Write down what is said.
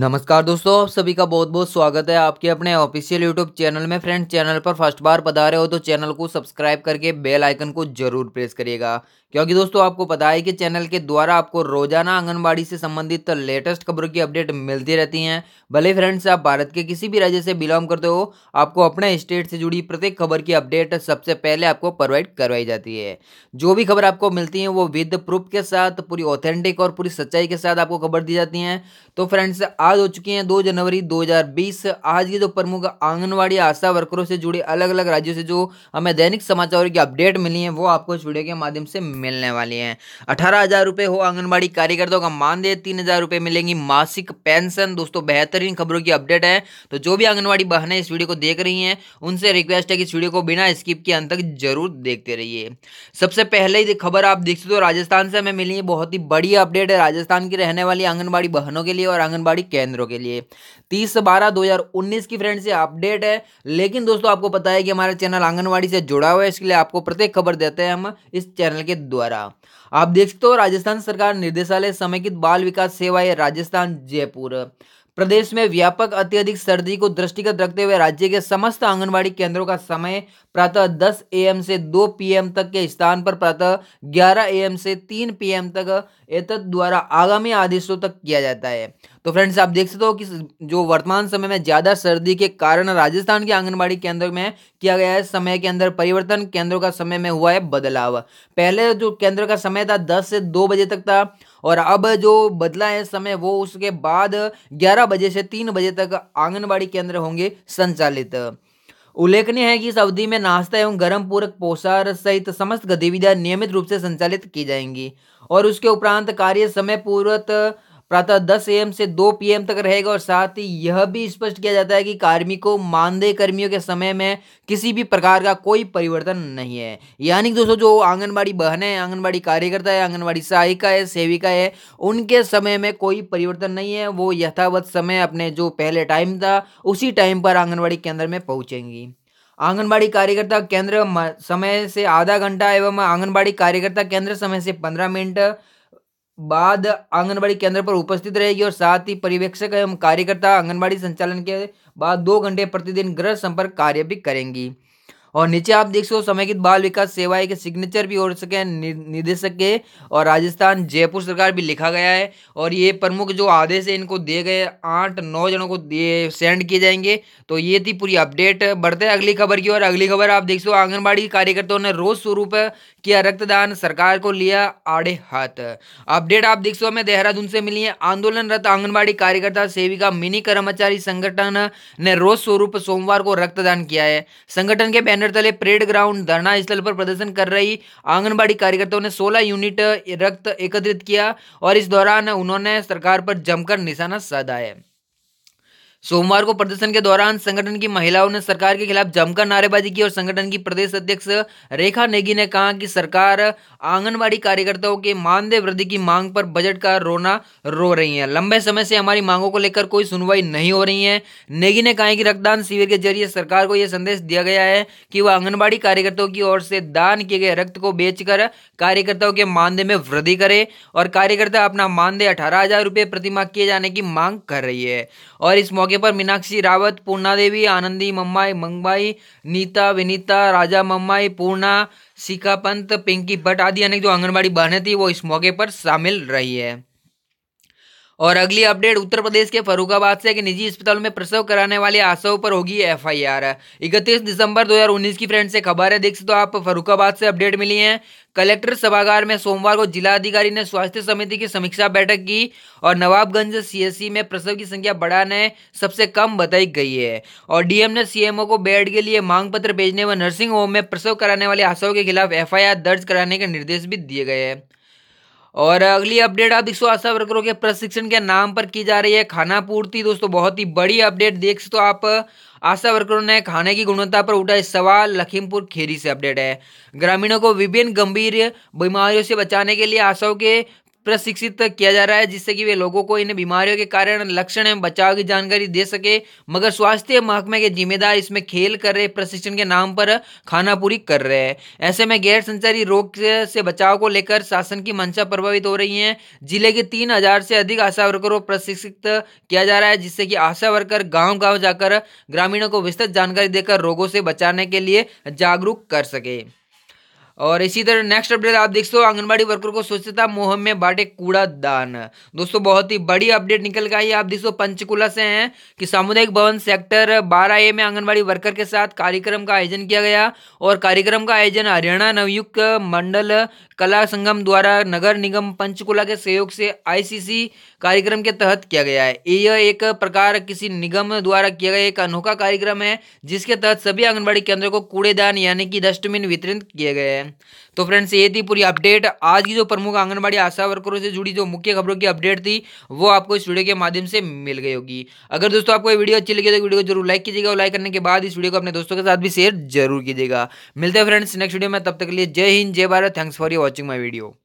नमस्कार दोस्तों आप सभी का बहुत बहुत स्वागत है आपके अपने ऑफिशियल यूट्यूब चैनल में फ्रेंड चैनल पर फर्स्ट बार बता रहे हो तो चैनल को सब्सक्राइब करके बेल आइकन को जरूर प्रेस करिएगा क्योंकि दोस्तों आपको पता है कि चैनल के द्वारा आपको रोजाना आंगनबाड़ी से संबंधित तो लेटेस्ट खबरों की अपडेट मिलती रहती हैं भले फ्रेंड्स आप भारत के किसी भी राज्य से बिलोंग करते हो आपको अपने स्टेट से जुड़ी प्रत्येक खबर की अपडेट सबसे पहले आपको प्रोवाइड करवाई जाती है जो भी खबर आपको मिलती है वो विद प्रूफ के साथ पूरी ऑथेंटिक और पूरी सच्चाई के साथ आपको खबर दी जाती है तो फ्रेंड्स आज हो चुकी हैं दो जनवरी 2020 आज की जो प्रमुख आंगनवाड़ी आशा वर्करों से जुड़े अलग अलग राज्यों से जो हमें दैनिक समाचार की अपडेट मिली है वो आपको इस वीडियो के माध्यम से मिलने वाली है अठारह हज़ार रुपये हो आंगनबाड़ी कार्यकर्ताओं का मानदेय तीन हज़ार रुपये मिलेंगी मासिक पेंशन दोस्तों बेहतरीन खबरों की अपडेट है तो जो भी आंगनबाड़ी बहनें इस वीडियो को देख रही हैं उनसे रिक्वेस्ट है कि इस वीडियो को बिना स्किप के अंत तक जरूर देखते रहिए सबसे पहले ही खबर आप देख सकते हो राजस्थान से हमें मिली है बहुत ही बड़ी अपडेट है राजस्थान की रहने वाली आंगनबाड़ी बहनों के लिए और आंगनबाड़ी केंद्रों के लिए तीस बारह दो हज़ार उन्नीस की फ्रेंड से अपडेट है लेकिन दोस्तों आपको पता है कि हमारा चैनल आंगनबाड़ी से जुड़ा हुआ है इसके लिए आपको प्रत्येक खबर देते हैं हम इस चैनल के द्वारा आप देख सकते हो राजस्थान सरकार निदेशालय समेकित बाल विकास सेवा है राजस्थान जयपुर प्रदेश में व्यापक अत्यधिक सर्दी को दृष्टिगत रखते हुए राज्य के समस्त आंगनबाड़ी केंद्रों का समय प्रातः 10 एम से 2 पीएम तक के स्थान पर प्रातः 11 एम से 3 पीएम तक एतद द्वारा आगामी आदेशों तक किया जाता है तो फ्रेंड्स आप देख सकते हो कि जो वर्तमान समय में ज़्यादा सर्दी के कारण राजस्थान के आंगनबाड़ी केंद्र में किया गया है समय के अंदर परिवर्तन केंद्रों का समय में हुआ है बदलाव पहले जो केंद्र का समय था दस से दो बजे तक था और अब जो बदला है समय वो उसके बाद ग्यारह बजे से तीन बजे तक आंगनबाड़ी केंद्र होंगे संचालित उल्लेखनीय है कि इस अवधि में नाश्ता एवं गर्म पूरक पोषार सहित समस्त गतिविधियां नियमित रूप से संचालित की जाएंगी और उसके उपरांत कार्य समय पूर्वत प्रातः दस एम से पी एम तक रहेगा और साथ ही यह भी स्पष्ट किया जाता है कि कार्मिकों मानदेय कर्मियों के समय में किसी भी प्रकार का कोई परिवर्तन नहीं है यानी कि दोस्तों जो आंगनबाड़ी बहन है आंगनबाड़ी कार्यकर्ता है आंगनबाड़ी सहायिका है सेविका है उनके समय में कोई परिवर्तन नहीं है वो यथावत समय अपने जो पहले टाइम था उसी टाइम पर आंगनबाड़ी केंद्र में पहुंचेंगी आंगनबाड़ी कार्यकर्ता केंद्र समय से आधा घंटा एवं आंगनबाड़ी कार्यकर्ता केंद्र समय से पंद्रह मिनट बाद आंगनबाड़ी केंद्र पर उपस्थित रहेगी और साथ ही पर्यवेक्षक एवं कार्यकर्ता आंगनबाड़ी संचालन के बाद दो घंटे प्रतिदिन गृह संपर्क कार्य भी करेंगी और नीचे आप देख सको समेकित बाल विकास सेवाएं के सिग्नेचर भी हो सके निदेशक के और राजस्थान जयपुर सरकार भी लिखा गया है और ये प्रमुख जो आदेश है इनको दिए गए आठ नौ जनों को दिए सेंड किए जाएंगे तो ये थी पूरी अपडेट बढ़ते हैं अगली खबर की और अगली खबर आप देख सको आंगनबाड़ी कार्यकर्ताओं ने रोज स्वरूप किया रक्तदान सरकार को लिया आड़े हाथ अपडेट आप देख सको हमें देहरादून से मिली है आंदोलनरत आंगनबाड़ी कार्यकर्ता सेविका मिनी कर्मचारी संगठन ने रोज स्वरूप सोमवार को रक्तदान किया है संगठन के बैनर स्टैंडर्ड तले परेड ग्राउंड धरना स्थल पर प्रदर्शन कर रही आंगनबाड़ी कार्यकर्ताओं ने 16 यूनिट रक्त एकत्रित किया और इस दौरान उन्होंने सरकार पर जमकर निशाना साधा है सोमवार को प्रदर्शन के दौरान संगठन की महिलाओं ने सरकार के खिलाफ जमकर नारेबाजी की और संगठन की प्रदेश अध्यक्ष रेखा नेगी ने कहा कि सरकार आंगनबाड़ी कार्यकर्ताओं के मानदेय वृद्धि की मांग पर बजट का रोना रो रही है लंबे समय से हमारी मांगों को लेकर कोई सुनवाई नहीं हो रही है नेगी ने कहा कि रक्तदान शिविर के जरिए सरकार को यह संदेश दिया गया है कि वह आंगनबाड़ी कार्यकर्ताओं की ओर से दान किए गए रक्त को बेचकर कार्यकर्ताओं के मानदेय में वृद्धि करे और कार्यकर्ता अपना मानदेय अठारह हजार रुपये प्रतिमाह किए जाने की मांग कर रही है और इस मौके मौके पर मीनाक्षी रावत पूर्णा देवी आनंदी मम्माई मंगबाई नीता विनीता राजा मम्माई पूर्णा शिखा पंत पिंकी भट्ट आदि अनेक जो आंगनबाड़ी बहनें थी वो इस मौके पर शामिल रही है और अगली अपडेट उत्तर प्रदेश के फरुखाबाद से एक निजी अस्पताल में प्रसव कराने वाले आशाओं पर होगी एफ आई आर इकतीस दिसंबर 2019 की फ्रेंड से खबर है देख सकते हो आप फरुखाबाद से अपडेट मिली है कलेक्टर सभागार में सोमवार को अधिकारी ने स्वास्थ्य समिति की समीक्षा बैठक की और नवाबगंज सीएससी में प्रसव की संख्या बढ़ाने सबसे कम बताई गई है और डीएम ने सीएमओ को बेड के लिए मांग पत्र भेजने व नर्सिंग होम में प्रसव कराने वाले आशाओं के खिलाफ एफआईआर दर्ज कराने के निर्देश भी दिए गए हैं और अगली अपडेट आप विश्व आशा वर्करों के प्रशिक्षण के नाम पर की जा रही है खाना पूर्ति दोस्तों बहुत ही बड़ी अपडेट देख सकते हो आप आशा वर्करों ने खाने की गुणवत्ता पर उठा सवाल लखीमपुर खेरी से अपडेट है ग्रामीणों को विभिन्न गंभीर बीमारियों से बचाने के लिए आशाओं के प्रशिक्षित किया जा रहा है जिससे कि वे लोगों को इन बीमारियों के कारण लक्षण एवं बचाव की जानकारी दे सके मगर स्वास्थ्य महकमे के जिम्मेदार इसमें खेल कर रहे प्रशिक्षण के नाम पर खाना पूरी कर रहे हैं ऐसे में गैर संचारी रोग से बचाव को लेकर शासन की मंशा प्रभावित हो रही है जिले के तीन हजार से अधिक आशा वर्करों को प्रशिक्षित किया जा रहा है जिससे कि आशा वर्कर गाँव गाँव जाकर ग्रामीणों को विस्तृत जानकारी देकर रोगों से बचाने के लिए जागरूक कर सके और इसी तरह नेक्स्ट अपडेट आप देख सकते हो आंगनबाड़ी वर्कर को स्वच्छता मुहिम में बांटे कूड़ा दान दोस्तों बहुत ही बड़ी अपडेट निकल के आप देख सो पंचकुला से हैं कि सामुदायिक भवन सेक्टर बारह ए में आंगनबाड़ी वर्कर के साथ कार्यक्रम का आयोजन किया गया और कार्यक्रम का आयोजन हरियाणा नवयुक्त मंडल कला संगम द्वारा नगर निगम पंचकुला के सहयोग से आईसीसी कार्यक्रम के तहत किया गया है यह एक प्रकार किसी निगम द्वारा किया गया एक अनोखा कार्यक्रम है जिसके तहत सभी आंगनबाड़ी केंद्रों को कूड़ेदान यानी कि डस्टबिन वितरित किए गए हैं तो फ्रेंड्स ये थी पूरी अपडेट आज की जो प्रमुख आंगनबाड़ी आशा वर्करों से जुड़ी जो मुख्य खबरों की अपडेट थी वो आपको इस वीडियो के माध्यम से मिल गई होगी अगर दोस्तों आपको ये वीडियो अच्छी लगी तो वीडियो को जरूर लाइक कीजिएगा और लाइक करने के बाद इस वीडियो को अपने दोस्तों के साथ भी शेयर जरूर कीजिएगा मिलते हैं फ्रेंड्स नेक्स्ट वीडियो में तब तक के लिए जय हिंद जय Bharat thanks for you watching my video